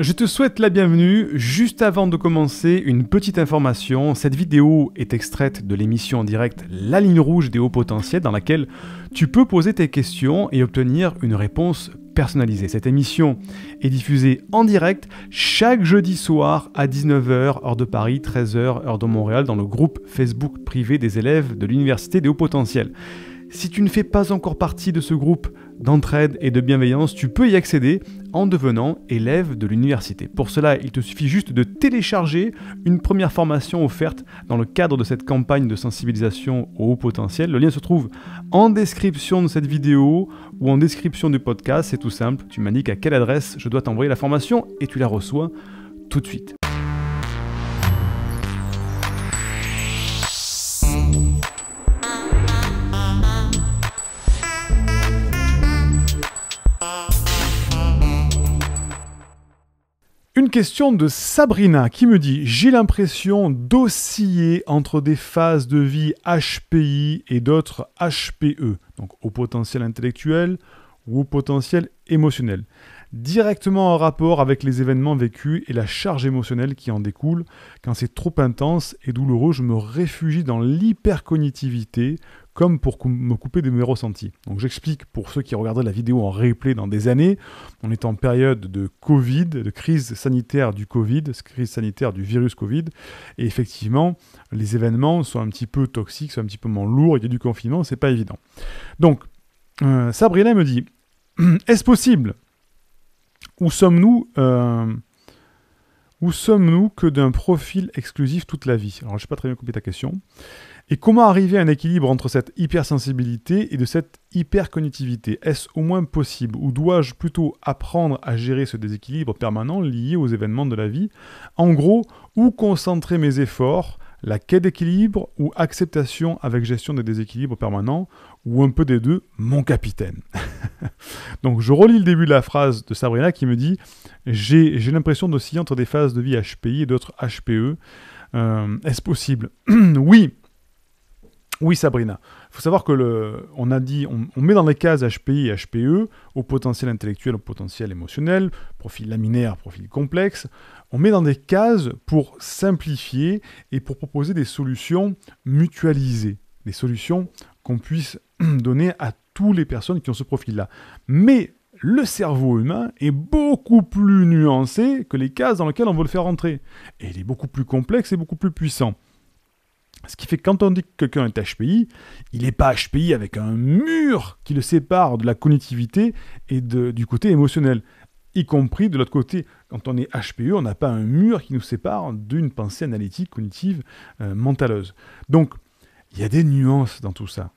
Je te souhaite la bienvenue. Juste avant de commencer, une petite information. Cette vidéo est extraite de l'émission en direct La ligne rouge des hauts potentiels dans laquelle tu peux poser tes questions et obtenir une réponse personnalisée. Cette émission est diffusée en direct chaque jeudi soir à 19h heure de Paris, 13h heure de Montréal dans le groupe Facebook privé des élèves de l'Université des hauts potentiels. Si tu ne fais pas encore partie de ce groupe, d'entraide et de bienveillance, tu peux y accéder en devenant élève de l'université. Pour cela, il te suffit juste de télécharger une première formation offerte dans le cadre de cette campagne de sensibilisation au haut potentiel. Le lien se trouve en description de cette vidéo ou en description du podcast. C'est tout simple, tu m'indiques à quelle adresse je dois t'envoyer la formation et tu la reçois tout de suite. question de Sabrina qui me dit J'ai l'impression d'osciller entre des phases de vie HPI et d'autres HPE, donc au potentiel intellectuel ou au potentiel émotionnel, directement en rapport avec les événements vécus et la charge émotionnelle qui en découle. Quand c'est trop intense et douloureux, je me réfugie dans l'hypercognitivité, comme pour me couper de mes ressentis. Donc j'explique pour ceux qui regarderaient la vidéo en replay dans des années, on est en période de Covid, de crise sanitaire du Covid, crise sanitaire du virus Covid, et effectivement, les événements sont un petit peu toxiques, sont un petit peu moins lourds, il y a du confinement, c'est pas évident. Donc, euh, Sabrina me dit, est-ce possible Où sommes-nous euh, où sommes-nous que d'un profil exclusif toute la vie Alors, je sais pas très bien compris ta question. Et comment arriver à un équilibre entre cette hypersensibilité et de cette hypercognitivité Est-ce au moins possible Ou dois-je plutôt apprendre à gérer ce déséquilibre permanent lié aux événements de la vie En gros, où concentrer mes efforts la quête d'équilibre ou acceptation avec gestion des déséquilibres permanents, ou un peu des deux, mon capitaine. Donc je relis le début de la phrase de Sabrina qui me dit J'ai, l'impression d'osciller entre des phases de vie HPI et d'autres HPE. Euh, est-ce possible Oui, oui Sabrina faut savoir que le, on a dit, on, met dans les cases HPI et HPE au potentiel intellectuel, au potentiel émotionnel, profil laminaire, profil complexe. On met dans des cases pour simplifier et pour proposer des solutions mutualisées, des solutions qu'on puisse donner à toutes les personnes qui ont ce profil-là. Mais le cerveau humain est beaucoup plus nuancé que les cases dans lesquelles on veut le faire rentrer. Et il est beaucoup plus complexe et beaucoup plus puissant. Ce qui fait que quand on dit que quelqu'un est HPI, il n'est pas HPI avec un mur qui le sépare de la cognitivité et du côté émotionnel. Y compris de l'autre côté, quand on est HPE, on n'a pas un mur qui nous sépare d'une pensée analytique, cognitive, euh, mentaleuse. Donc, il y a des nuances dans tout ça.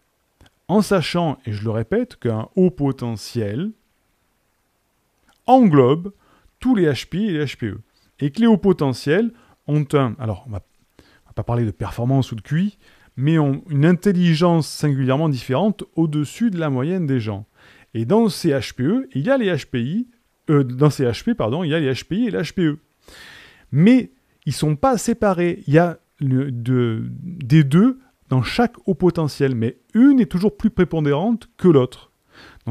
En sachant, et je le répète, qu'un haut potentiel englobe tous les HPI et les HPE. Et que les hauts potentiels ont un... Alors, on pas parler de performance ou de QI, mais ont une intelligence singulièrement différente au-dessus de la moyenne des gens. Et dans ces HPE, il y a les HPI, euh, dans ces pardon, il y a les HPI et HPE. Mais ils ne sont pas séparés. Il y a des deux dans chaque haut potentiel, mais une est toujours plus prépondérante que l'autre.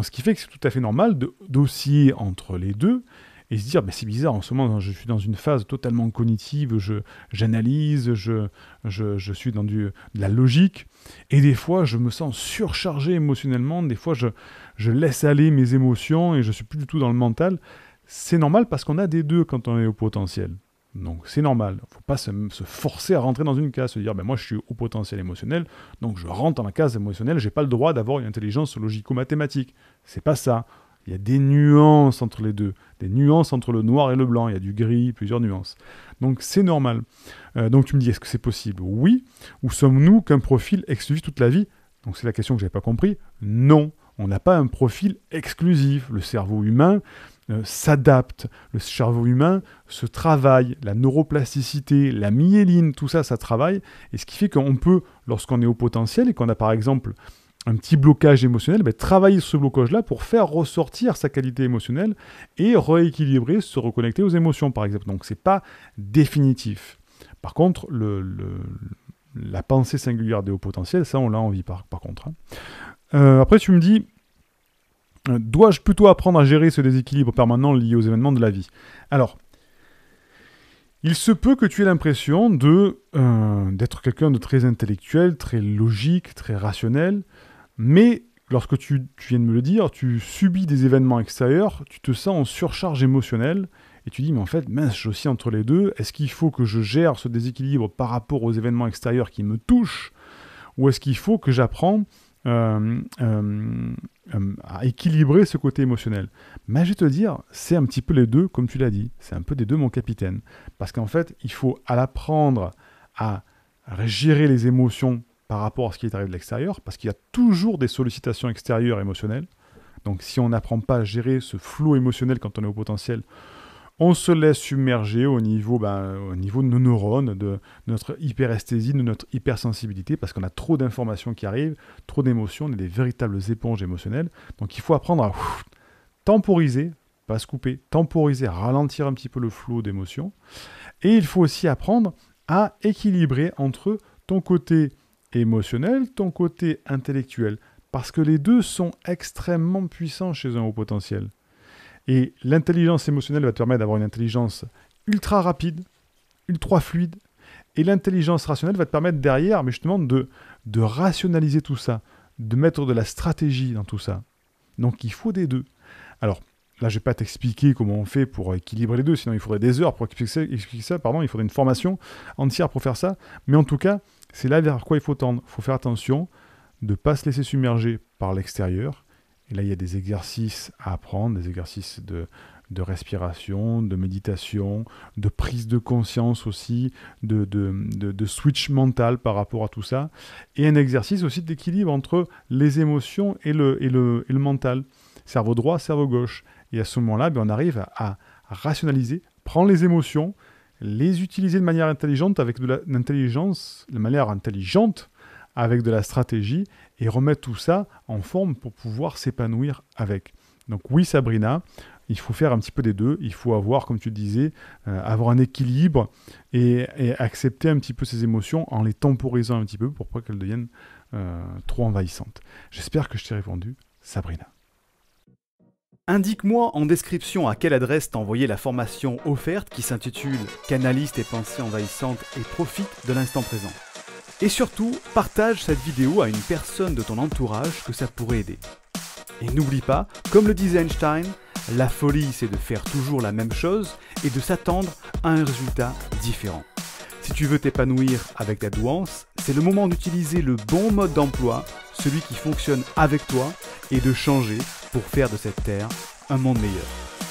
ce qui fait que c'est tout à fait normal d'osciller entre les deux, et se dire, mais bah, c'est bizarre, en ce moment, je suis dans une phase totalement cognitive, je, j'analyse, je, je, je, suis dans du, de la logique, et des fois, je me sens surchargé émotionnellement, des fois, je, je laisse aller mes émotions et je suis plus du tout dans le mental. C'est normal parce qu'on a des deux quand on est au potentiel. Donc c'est normal, il ne faut pas se, se, forcer à rentrer dans une case, se dire ben moi je suis au potentiel émotionnel, donc je rentre dans la case émotionnelle, j'ai pas le droit d'avoir une intelligence logico-mathématique. C'est pas ça. Il y a des nuances entre les deux, des nuances entre le noir et le blanc, il y a du gris, plusieurs nuances. Donc c'est normal. Euh, donc tu me dis, est-ce que c'est possible Oui. Ou sommes-nous qu'un profil exclusif toute la vie Donc c'est la question que je n'avais pas compris. Non, on n'a pas un profil exclusif. Le cerveau humain euh, s'adapte, le cerveau humain se travaille, la neuroplasticité, la myéline, tout ça, ça travaille. Et ce qui fait qu'on peut, lorsqu'on est au potentiel et qu'on a par exemple un petit blocage émotionnel, mais travailler ce blocage-là pour faire ressortir sa qualité émotionnelle et rééquilibrer, se reconnecter aux émotions, par exemple. Donc, ce n'est pas définitif. Par contre, la pensée singulière des hauts potentiels, ça, on l'a envie, par, par contre. Hein. Euh, après, tu me dis, euh, dois-je plutôt apprendre à gérer ce déséquilibre permanent lié aux événements de la vie Alors, il se peut que tu aies l'impression de euh, d'être quelqu'un de très intellectuel, très logique, très rationnel, mais lorsque tu, viens de me le dire, tu subis des événements extérieurs, tu te sens en surcharge émotionnelle, et tu dis, mais en fait, mince, je suis entre les deux, est-ce qu'il faut que je gère ce déséquilibre par rapport aux événements extérieurs qui me touchent, ou est-ce qu'il faut que j'apprends euh, euh, euh, à équilibrer ce côté émotionnel Mais je vais te dire, c'est un petit peu les deux, comme tu l'as dit, c'est un peu des deux, mon capitaine, parce qu'en fait, il faut à à gérer les émotions par rapport à ce qui est arrivé de l'extérieur, parce qu'il y a toujours des sollicitations extérieures émotionnelles. Donc si on n'apprend pas à gérer ce flot émotionnel quand on est au potentiel, on se laisse submerger au niveau, ben, au niveau de nos neurones, de notre hyperesthésie, de notre hypersensibilité, parce qu'on a trop d'informations qui arrivent, trop d'émotions, on est des véritables éponges émotionnelles. Donc il faut apprendre à temporiser, pas se couper, temporiser, ralentir un petit peu le flot d'émotions. Et il faut aussi apprendre à équilibrer entre ton côté émotionnel, ton côté intellectuel, parce que les deux sont extrêmement puissants chez un haut potentiel. Et l'intelligence émotionnelle va te permettre d'avoir une intelligence ultra rapide, ultra fluide, et l'intelligence rationnelle va te permettre derrière, mais justement, de, de rationaliser tout ça, de mettre de la stratégie dans tout ça. Donc il faut des deux. Alors, Là, je vais pas t'expliquer comment on fait pour équilibrer les deux, sinon il faudrait des heures pour expliquer ça, pardon, il faudrait une formation entière pour faire ça. Mais en tout cas, c'est là vers quoi il faut tendre. faut faire attention de ne pas se laisser submerger par l'extérieur. Et là, il y a des exercices à apprendre, des exercices de, de respiration, de méditation, de prise de conscience aussi, de, switch mental par rapport à tout ça, et un exercice aussi d'équilibre entre les émotions et le, et le, mental, cerveau droit, cerveau gauche. Et à ce moment-là, ben, on arrive à rationaliser, prendre les émotions, les utiliser de manière intelligente, avec de l'intelligence, de manière intelligente, avec de la stratégie, et remettre tout ça en forme pour pouvoir s'épanouir avec. Donc oui, Sabrina, il faut faire un petit peu des deux. Il faut avoir, comme tu disais, euh, avoir un équilibre et, accepter un petit peu ses émotions en les temporisant un petit peu pour pas qu'elles deviennent euh, trop envahissantes. J'espère que je t'ai répondu, Sabrina. Indique-moi en description à quelle adresse t'envoyer la formation offerte qui s'intitule Canaliste et pensée envahissante et profite de l'instant présent. Et surtout, partage cette vidéo à une personne de ton entourage que ça pourrait aider. Et n'oublie pas, comme le disait Einstein, la folie c'est de faire toujours la même chose et de s'attendre à un résultat différent. Si tu veux t'épanouir avec ta douance, c'est le moment d'utiliser le bon mode d'emploi, celui qui fonctionne avec toi, et de changer pour faire de cette terre un monde meilleur.